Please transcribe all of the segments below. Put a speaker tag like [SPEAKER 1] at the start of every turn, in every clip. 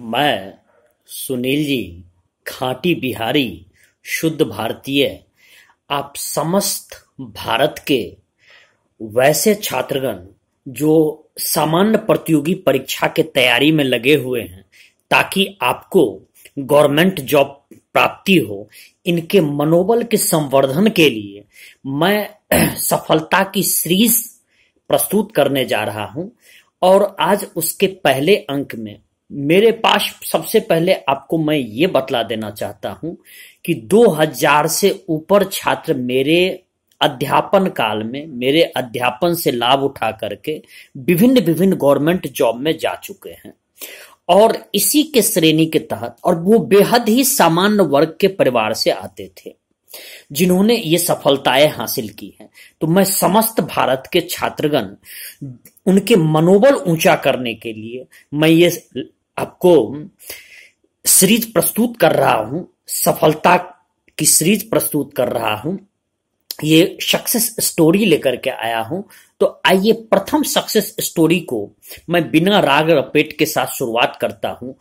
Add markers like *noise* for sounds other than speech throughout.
[SPEAKER 1] मैं सुनील जी खांटी बिहारी शुद्ध भारतीय आप समस्त भारत के वैसे छात्रगण जो सामान्य प्रतियोगी परीक्षा के तैयारी में लगे हुए हैं ताकि आपको गवर्नमेंट जॉब प्राप्ति हो इनके मनोबल के संवर्धन के लिए मैं *clears throat* सफलता की सीरीज प्रस्तुत करने जा रहा हूं और आज उसके पहले अंक में मेरे पास सबसे पहले आपको मैं ये बतला देना चाहता हूं कि 2000 से ऊपर छात्र मेरे अध्यापन काल में मेरे अध्यापन से लाभ उठा करके विभिन्न विभिन्न गवर्नमेंट जॉब में जा चुके हैं और इसी के श्रेणी के तहत और वो बेहद ही सामान्य वर्ग के परिवार से आते थे जिन्होंने ये सफलताएं हासिल की हैं तो मैं समस्त भारत के छात्रगण उनके मनोबल ऊंचा करने के लिए मैं ये आपको सीरीज प्रस्तुत कर रहा हूं सफलता की सीरीज प्रस्तुत कर रहा हूं ये सक्सेस स्टोरी लेकर के आया हूं तो आइए प्रथम सक्सेस स्टोरी को मैं बिना राग रपेट के साथ शुरुआत करता हूं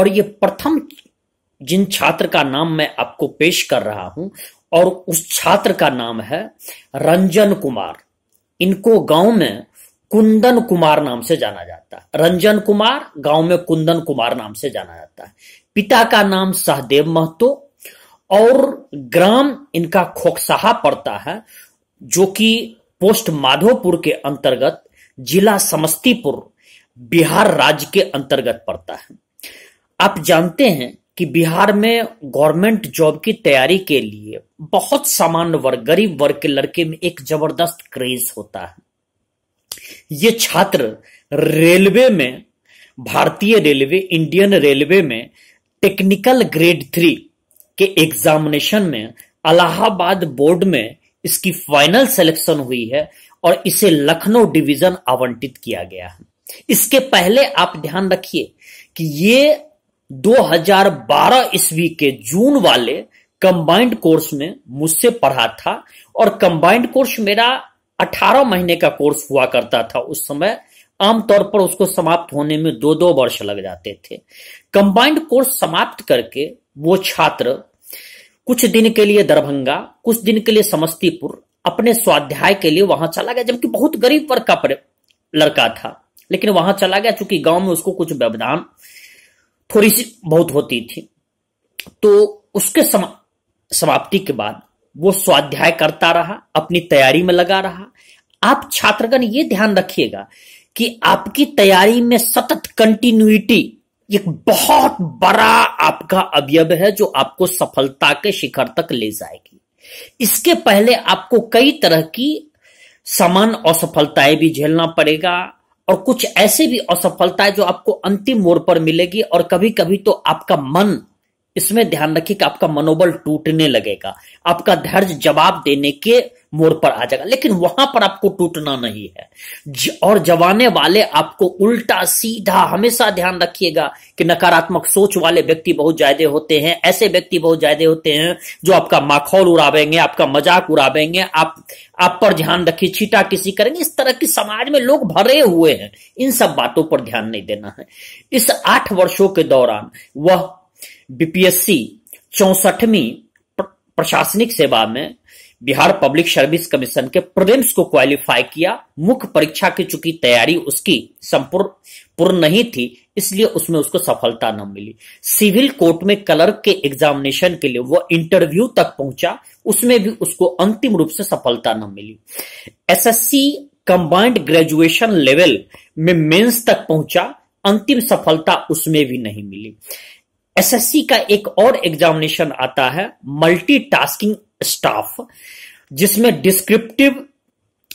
[SPEAKER 1] और ये प्रथम जिन छात्र का नाम मैं आपको पेश कर रहा हूं और उस छात्र का नाम है रंजन कुमार इनको गांव में कुंदन कुमार नाम से जाना जाता है रंजन कुमार गांव में कुंदन कुमार नाम से जाना जाता है पिता का नाम सहदेव महतो और ग्राम इनका खोकसाहा पड़ता है जो कि पोस्ट माधोपुर के अंतर्गत जिला समस्तीपुर बिहार राज्य के अंतर्गत पड़ता है आप जानते हैं कि बिहार में गवर्नमेंट जॉब की तैयारी के लिए बहुत सामान्य वर्ग गरीब वर्ग के लड़के में एक जबरदस्त क्रेज होता है ये छात्र रेलवे में भारतीय रेलवे इंडियन रेलवे में टेक्निकल ग्रेड थ्री के एग्जामिनेशन में अलाहाबाद बोर्ड में इसकी फाइनल सिलेक्शन हुई है और इसे लखनऊ डिवीजन आवंटित किया गया है इसके पहले आप ध्यान रखिए कि ये 2012 ईस्वी के जून वाले कंबाइंड कोर्स में मुझसे पढ़ा था और कंबाइंड कोर्स मेरा 18 महीने का कोर्स हुआ करता था उस समय आमतौर पर उसको समाप्त होने में दो दो वर्ष लग जाते थे कंबाइंड कोर्स समाप्त करके वो छात्र कुछ दिन के लिए दरभंगा कुछ दिन के लिए समस्तीपुर अपने स्वाध्याय के लिए वहां चला गया जबकि बहुत गरीब वर्ग का लड़का था लेकिन वहां चला गया चूंकि गांव में उसको कुछ व्यवधान थोड़ी सी बहुत होती थी तो उसके समा, समाप्ति के बाद वो स्वाध्याय करता रहा अपनी तैयारी में लगा रहा आप छात्रगण ये ध्यान रखिएगा कि आपकी तैयारी में सतत कंटिन्यूटी एक बहुत बड़ा आपका अवयव है जो आपको सफलता के शिखर तक ले जाएगी इसके पहले आपको कई तरह की समान असफलताएं भी झेलना पड़ेगा और कुछ ऐसे भी असफलताएं जो आपको अंतिम मोड़ पर मिलेगी और कभी कभी तो आपका मन इसमें ध्यान रखिए कि आपका मनोबल टूटने लगेगा आपका धैर्य जवाब देने के मोड़ पर आ जाएगा लेकिन वहां पर आपको टूटना नहीं है ज, और जवाने वाले आपको उल्टा सीधा हमेशा ध्यान रखिएगा कि नकारात्मक सोच वाले व्यक्ति बहुत ज्यादा होते हैं ऐसे व्यक्ति बहुत ज्यादा होते हैं जो आपका माखौल उड़ावेंगे आपका मजाक उड़ावेंगे आप आप पर ध्यान रखिए छीटा किसी करेंगे इस तरह की समाज में लोग भरे हुए हैं इन सब बातों पर ध्यान नहीं देना है इस आठ वर्षों के दौरान वह बीपीएससी चौसठवीं प्रशासनिक सेवा में बिहार पब्लिक सर्विस कमीशन के प्रीलिम्स को क्वालिफाई किया मुख्य परीक्षा की चुकी तैयारी उसकी संपूर्ण पूर्ण नहीं थी इसलिए उसमें उसको सफलता न मिली सिविल कोर्ट में क्लर्क के एग्जामिनेशन के लिए वह इंटरव्यू तक पहुंचा उसमें भी उसको अंतिम रूप से सफलता न मिली एसएससी कंबाइंड ग्रेजुएशन लेवल में मेंस तक पहुंचा अंतिम सफलता उसमें भी नहीं मिली एसएससी का एक और एग्जामिनेशन आता है मल्टीटास्किंग स्टाफ जिसमें डिस्क्रिप्टिव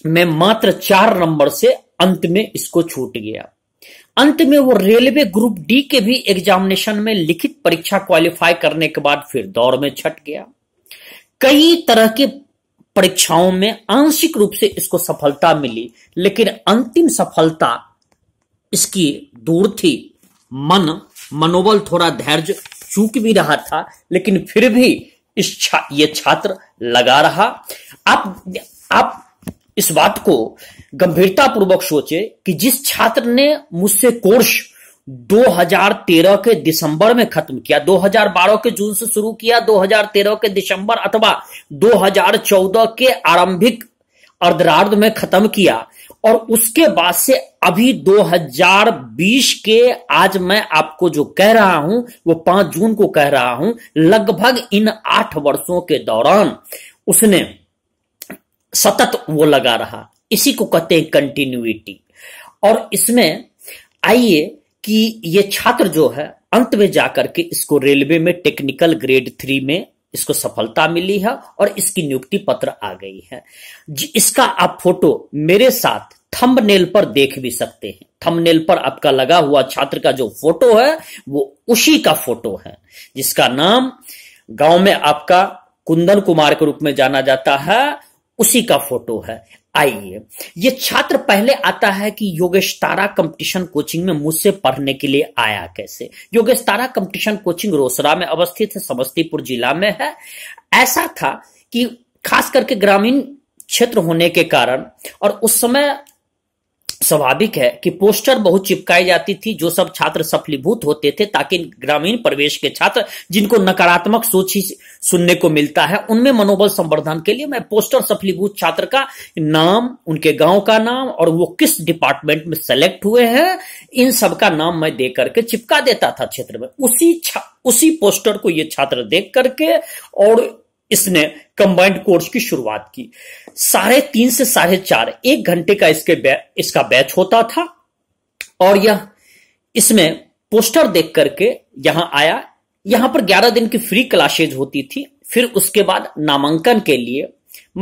[SPEAKER 1] में मात्र चार नंबर से अंत में इसको छूट गया अंत में वो रेलवे ग्रुप डी के भी एग्जामिनेशन में लिखित परीक्षा क्वालिफाई करने के बाद फिर दौर में छट गया कई तरह के परीक्षाओं में आंशिक रूप से इसको सफलता मिली लेकिन अंतिम सफलता इसकी दूर थी मन मनोबल थोड़ा धैर्य चूक भी रहा था लेकिन फिर भी इस छा, ये छात्र लगा रहा आप आप इस बात को गंभीरता पूर्वक सोचे कि जिस छात्र ने मुझसे कोर्स 2013 के दिसंबर में खत्म किया 2012 के जून से शुरू किया 2013 के दिसंबर अथवा 2014 के आरंभिक अर्धरार्ध में खत्म किया और उसके बाद से अभी 2020 के आज मैं आपको जो कह रहा हूं वो 5 जून को कह रहा हूं लगभग इन आठ वर्षों के दौरान उसने सतत वो लगा रहा इसी को कहते हैं कंटिन्यूटी और इसमें आइए कि ये छात्र जो है अंत में जाकर के इसको रेलवे में टेक्निकल ग्रेड थ्री में इसको सफलता मिली है और इसकी नियुक्ति पत्र आ गई है इसका आप फोटो मेरे साथ थंबनेल पर देख भी सकते हैं थंबनेल पर आपका लगा हुआ छात्र का जो फोटो है वो उसी का फोटो है जिसका नाम गांव में आपका कुंदन कुमार के रूप में जाना जाता है उसी का फोटो है आइए ये छात्र पहले आता है कि योगेश तारा कंपटीशन कोचिंग में मुझसे पढ़ने के लिए आया कैसे योगेश तारा कंपटीशन कोचिंग रोसरा में अवस्थित है समस्तीपुर जिला में है ऐसा था कि खास करके ग्रामीण क्षेत्र होने के कारण और उस समय स्वाभाविक है कि पोस्टर बहुत चिपकाई जाती थी जो सब छात्र सफलीभूत होते थे ताकि ग्रामीण प्रवेश के छात्र जिनको नकारात्मक सोच ही सुनने को मिलता है उनमें मनोबल संवर्धन के लिए मैं पोस्टर सफलीभूत छात्र का नाम उनके गांव का नाम और वो किस डिपार्टमेंट में सेलेक्ट हुए हैं इन सब का नाम मैं दे करके चिपका देता था क्षेत्र में उसी उसी पोस्टर को ये छात्र देख करके और इसने कंबाइंड कोर्स की शुरुआत की साढ़े तीन से साढ़े चार एक घंटे का इसके बै, इसका बैच होता था और यह इसमें पोस्टर देख करके यहां आया यहां पर ग्यारह दिन की फ्री क्लासेज होती थी फिर उसके बाद नामांकन के लिए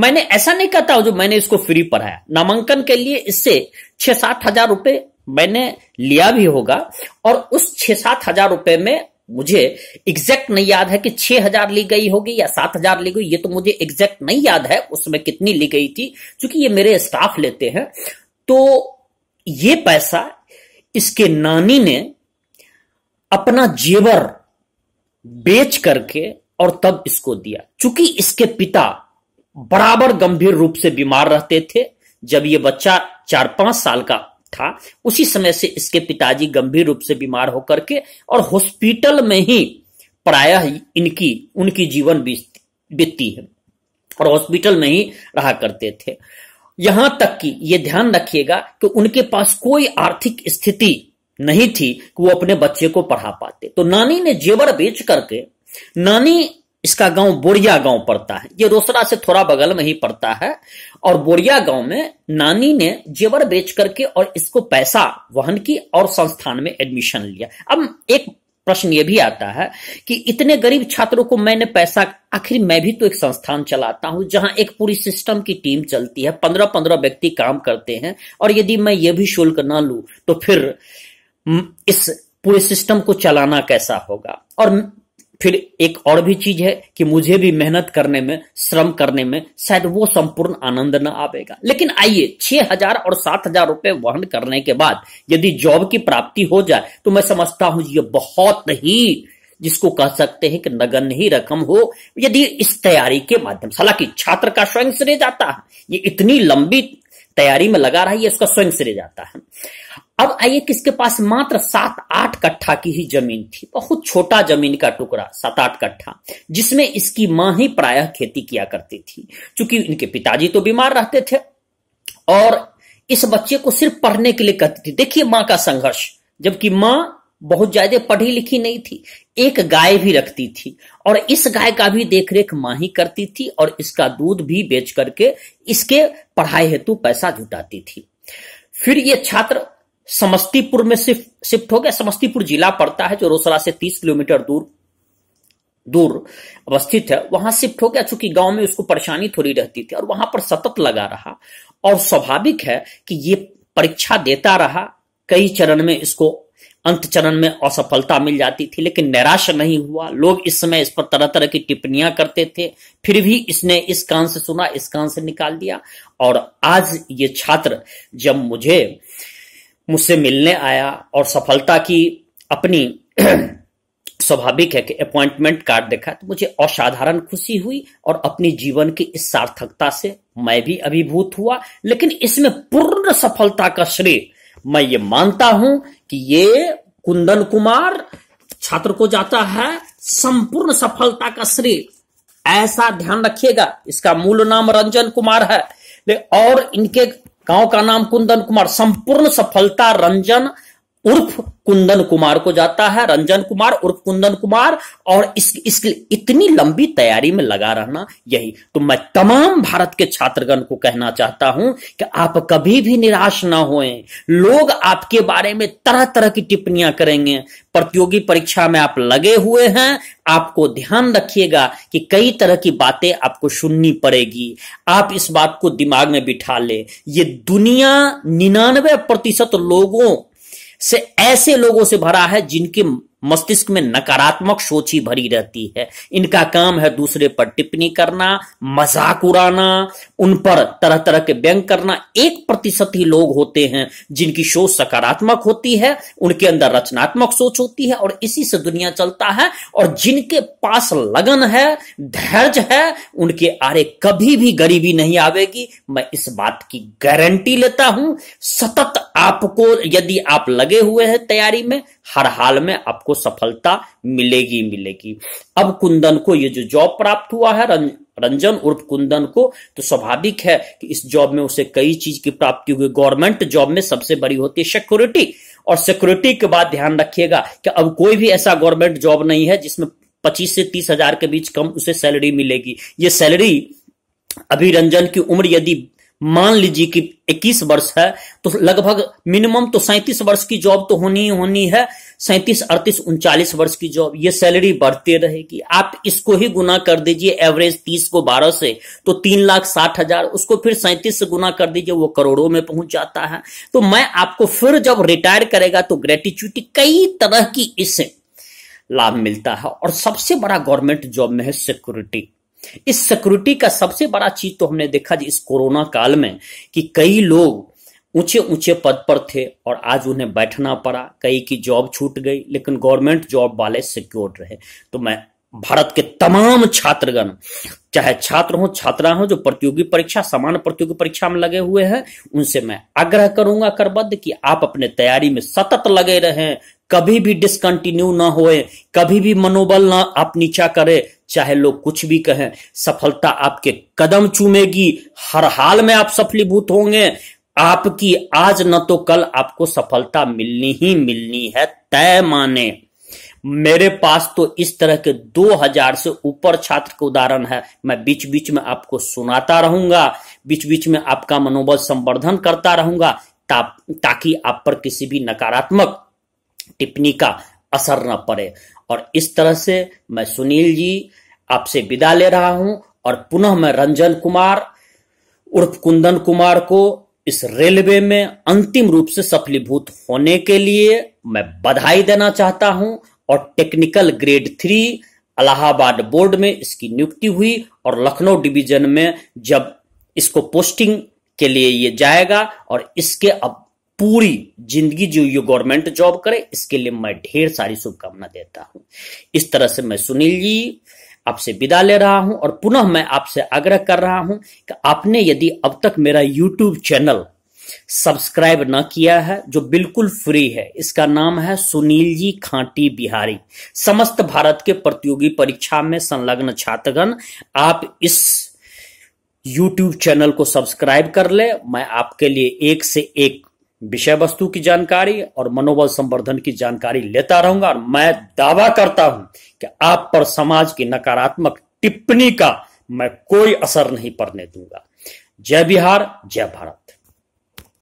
[SPEAKER 1] मैंने ऐसा नहीं कहता जो मैंने इसको फ्री पढ़ाया नामांकन के लिए इससे छह सात हजार रुपए मैंने लिया भी होगा और उस छह सात हजार रुपए में मुझे एग्जैक्ट नहीं याद है कि छह हजार ली गई होगी या सात हजार ली गई ये तो मुझे एग्जैक्ट नहीं याद है उसमें कितनी ली गई थी क्योंकि ये मेरे स्टाफ लेते हैं तो ये पैसा इसके नानी ने अपना जेवर बेच करके और तब इसको दिया चूंकि इसके पिता बराबर गंभीर रूप से बीमार रहते थे जब ये बच्चा चार पांच साल का था उसी समय से इसके पिताजी गंभीर रूप से बीमार होकर के और हॉस्पिटल में ही प्रायः इनकी उनकी जीवन बीतती है और हॉस्पिटल में ही रहा करते थे यहां तक कि ये ध्यान रखिएगा कि उनके पास कोई आर्थिक स्थिति नहीं थी कि वो अपने बच्चे को पढ़ा पाते तो नानी ने जेवर बेच करके नानी इसका गांव बोरिया गांव पड़ता है ये रोसड़ा से थोड़ा बगल में ही पड़ता है और बोरिया गांव में नानी ने जेवर बेच करके और इसको पैसा वहन की और संस्थान में एडमिशन लिया अब एक प्रश्न ये भी आता है कि इतने गरीब छात्रों को मैंने पैसा आखिर मैं भी तो एक संस्थान चलाता हूं जहां एक पूरी सिस्टम की टीम चलती है पंद्रह पंद्रह व्यक्ति काम करते हैं और यदि मैं ये भी शुल्क ना लू तो फिर इस पूरे सिस्टम को चलाना कैसा होगा और फिर एक और भी चीज है कि मुझे भी मेहनत करने में श्रम करने में शायद वो संपूर्ण आनंद न आवेगा लेकिन आइए छह हजार और सात हजार रुपए वहन करने के बाद यदि जॉब की प्राप्ति हो जाए तो मैं समझता हूं ये बहुत ही जिसको कह सकते हैं कि नगन ही रकम हो यदि इस तैयारी के माध्यम से हालांकि छात्र का स्वयं श्रेय जाता है ये इतनी लंबी तैयारी में लगा रहा है इसका स्वयं श्रेय जाता है अब आइए किसके पास मात्र सात आठ कट्ठा की ही जमीन थी बहुत छोटा जमीन का टुकड़ा सात आठ कट्ठा जिसमें इसकी मां ही प्रायः खेती किया करती थी क्योंकि इनके पिताजी तो बीमार रहते थे और इस बच्चे को सिर्फ पढ़ने के लिए कहती थी देखिए मां का संघर्ष जबकि मां बहुत ज्यादा पढ़ी लिखी नहीं थी एक गाय भी रखती थी और इस गाय का भी देखरेख मां ही करती थी और इसका दूध भी बेच करके इसके पढ़ाई हेतु पैसा जुटाती थी फिर ये छात्र समस्तीपुर में शिफ्ट शिफ्ट हो गया समस्तीपुर जिला पड़ता है जो रोसड़ा से तीस किलोमीटर दूर दूर अवस्थित है वहां शिफ्ट हो गया चूंकि गांव में उसको परेशानी थोड़ी रहती थी और वहां पर सतत लगा रहा और स्वाभाविक है कि ये परीक्षा देता रहा कई चरण में इसको अंत चरण में असफलता मिल जाती थी लेकिन निराश नहीं हुआ लोग इस समय इस पर तरह तरह की टिप्पणियां करते थे फिर भी इसने इस कान से सुना इस कान से निकाल दिया और आज ये छात्र जब मुझे मुझसे मिलने आया और सफलता की अपनी *clears throat* स्वाभाविक है कि अपॉइंटमेंट कार्ड देखा तो मुझे असाधारण खुशी हुई और अपने जीवन की इस सार्थकता से मैं भी अभिभूत हुआ लेकिन इसमें पूर्ण सफलता का श्रेय मैं ये मानता हूं कि ये कुंदन कुमार छात्र को जाता है संपूर्ण सफलता का श्रेय ऐसा ध्यान रखिएगा इसका मूल नाम रंजन कुमार है ले और इनके गांव का नाम कुंदन कुमार संपूर्ण सफलता रंजन उर्फ कुंदन कुमार को जाता है रंजन कुमार उर्फ कुंदन कुमार और इस इसके इतनी लंबी तैयारी में लगा रहना यही तो मैं तमाम भारत के छात्रगण को कहना चाहता हूं कि आप कभी भी निराश ना होएं लोग आपके बारे में तरह तरह की टिप्पणियां करेंगे प्रतियोगी परीक्षा में आप लगे हुए हैं आपको ध्यान रखिएगा कि कई तरह की बातें आपको सुननी पड़ेगी आप इस बात को दिमाग में बिठा ले ये दुनिया निन्यानवे प्रतिशत लोगों से ऐसे लोगों से भरा है जिनके मस्तिष्क में नकारात्मक सोच ही भरी रहती है इनका काम है दूसरे पर टिप्पणी करना मजाक उड़ाना उन पर तरह तरह के व्यंग करना एक प्रतिशत ही लोग होते हैं जिनकी सोच सकारात्मक होती है उनके अंदर रचनात्मक सोच होती है और इसी से दुनिया चलता है और जिनके पास लगन है धैर्य है उनके आरे कभी भी गरीबी नहीं आवेगी मैं इस बात की गारंटी लेता हूं सतत आपको यदि आप लगे हुए हैं तैयारी में हर हाल में आपको सफलता मिलेगी मिलेगी अब कुंदन को ये जो जॉब प्राप्त हुआ है रं, रंजन उर्फ कुंदन को तो स्वाभाविक है कि इस जॉब में उसे कई चीज की प्राप्ति होगी गवर्नमेंट जॉब में सबसे बड़ी होती है सिक्योरिटी और सिक्योरिटी के बाद ध्यान रखिएगा कि अब कोई भी ऐसा गवर्नमेंट जॉब नहीं है जिसमें पच्चीस से तीस हजार के बीच कम उसे सैलरी मिलेगी ये सैलरी अभी रंजन की उम्र यदि मान लीजिए कि 21 वर्ष है तो लगभग मिनिमम तो 37 वर्ष की जॉब तो होनी ही होनी है 37 अड़तीस उनचालीस वर्ष की जॉब ये सैलरी बढ़ते रहेगी आप इसको ही गुना कर दीजिए एवरेज 30 को 12 से तो तीन लाख साठ हजार उसको फिर 37 से गुना कर दीजिए वो करोड़ों में पहुंच जाता है तो मैं आपको फिर जब रिटायर करेगा तो ग्रेटिट्यूटी कई तरह की इससे लाभ मिलता है और सबसे बड़ा गवर्नमेंट जॉब में है सिक्योरिटी इस सिक्योरिटी का सबसे बड़ा चीज तो हमने देखा जी इस कोरोना काल में कि कई लोग ऊंचे ऊंचे पद पर थे और आज उन्हें बैठना पड़ा कई की जॉब छूट गई लेकिन गवर्नमेंट जॉब वाले सिक्योर रहे तो मैं भारत के तमाम छात्रगण चाहे छात्र हो छात्रा हो जो प्रतियोगी परीक्षा समान प्रतियोगी परीक्षा में लगे हुए हैं उनसे मैं आग्रह करूंगा करबद्ध कि आप अपने तैयारी में सतत लगे रहें कभी भी डिसकंटिन्यू ना होए कभी भी मनोबल ना आप नीचा करें चाहे लोग कुछ भी कहें सफलता आपके कदम चूमेगी हर हाल में आप सफलीभूत होंगे आपकी आज न तो कल आपको सफलता मिलनी ही मिलनी है तय माने मेरे पास तो इस तरह के 2000 से ऊपर छात्र के उदाहरण है मैं बीच बीच में आपको सुनाता रहूंगा बीच बीच में आपका मनोबल संवर्धन करता रहूंगा ता, ताकि आप पर किसी भी नकारात्मक टिप्पणी का असर न पड़े और इस तरह से मैं सुनील जी आपसे विदा ले रहा हूं और पुनः मैं रंजन कुमार उर्फ कुंदन कुमार को इस रेलवे में अंतिम रूप से सफलीभूत होने के लिए मैं बधाई देना चाहता हूं और technical grade three Allahabad board में इसकी नियुक्ति हुई और लखनऊ डिवीजन में जब इसको पोस्टिंग के लिए ये जाएगा और इसके अब पूरी जिंदगी जो ये गवर्नमेंट जॉब करे इसके लिए मैं ढेर सारी शुभकामना देता हूं इस तरह से मैं सुनील जी आपसे विदा ले रहा हूं और पुनः मैं आपसे आग्रह कर रहा हूं कि आपने यदि अब तक मेरा यूट्यूब चैनल सब्सक्राइब ना किया है जो बिल्कुल फ्री है इसका नाम है सुनील जी खांटी बिहारी समस्त भारत के प्रतियोगी परीक्षा में संलग्न छात्रगण आप इस यूट्यूब चैनल को सब्सक्राइब कर ले मैं आपके लिए एक से एक विषय वस्तु की जानकारी और मनोबल संवर्धन की जानकारी लेता रहूंगा और मैं दावा करता हूं कि आप पर समाज की नकारात्मक टिप्पणी का मैं कोई असर नहीं पड़ने दूंगा जय बिहार जय भारत